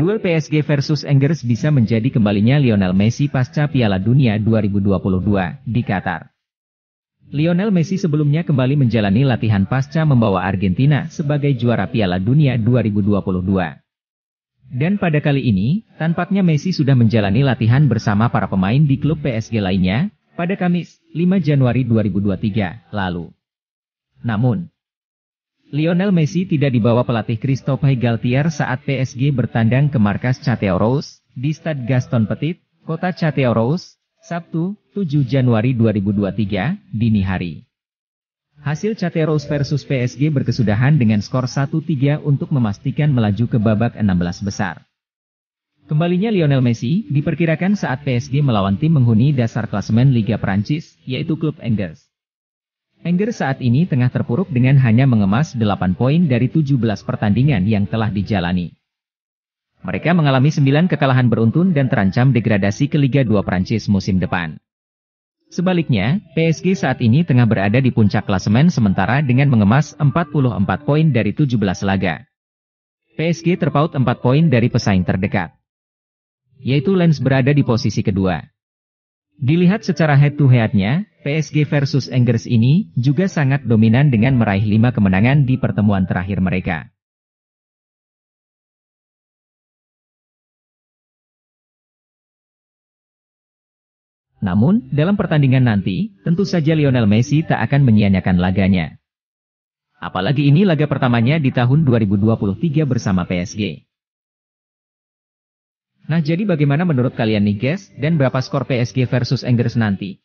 Duel PSG versus Angers bisa menjadi kembalinya Lionel Messi pasca Piala Dunia 2022 di Qatar. Lionel Messi sebelumnya kembali menjalani latihan pasca membawa Argentina sebagai juara Piala Dunia 2022. Dan pada kali ini, tampaknya Messi sudah menjalani latihan bersama para pemain di klub PSG lainnya, pada Kamis, 5 Januari 2023, lalu. Namun, Lionel Messi tidak dibawa pelatih Christophe Galtier saat PSG bertandang ke markas Châtellerault di Stade Gaston Petit, kota Châtellerault, Sabtu, 7 Januari 2023, dini hari. Hasil Châtellerault versus PSG berkesudahan dengan skor 1-3 untuk memastikan melaju ke babak 16 besar. Kembalinya Lionel Messi diperkirakan saat PSG melawan tim menghuni dasar klasemen Liga Prancis, yaitu klub Angers. Enger saat ini tengah terpuruk dengan hanya mengemas 8 poin dari 17 pertandingan yang telah dijalani. Mereka mengalami 9 kekalahan beruntun dan terancam degradasi ke Liga 2 Prancis musim depan. Sebaliknya, PSG saat ini tengah berada di puncak klasemen sementara dengan mengemas 44 poin dari 17 laga. PSG terpaut 4 poin dari pesaing terdekat. Yaitu Lens berada di posisi kedua. Dilihat secara head-to-headnya, PSG versus Angers ini juga sangat dominan dengan meraih lima kemenangan di pertemuan terakhir mereka. Namun, dalam pertandingan nanti, tentu saja Lionel Messi tak akan menyia-nyiakan laganya. Apalagi ini laga pertamanya di tahun 2023 bersama PSG. Nah jadi bagaimana menurut kalian nih guys, dan berapa skor PSG versus Angers nanti?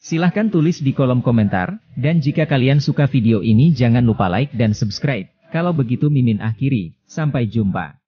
Silahkan tulis di kolom komentar, dan jika kalian suka video ini jangan lupa like dan subscribe. Kalau begitu Mimin akhiri, sampai jumpa.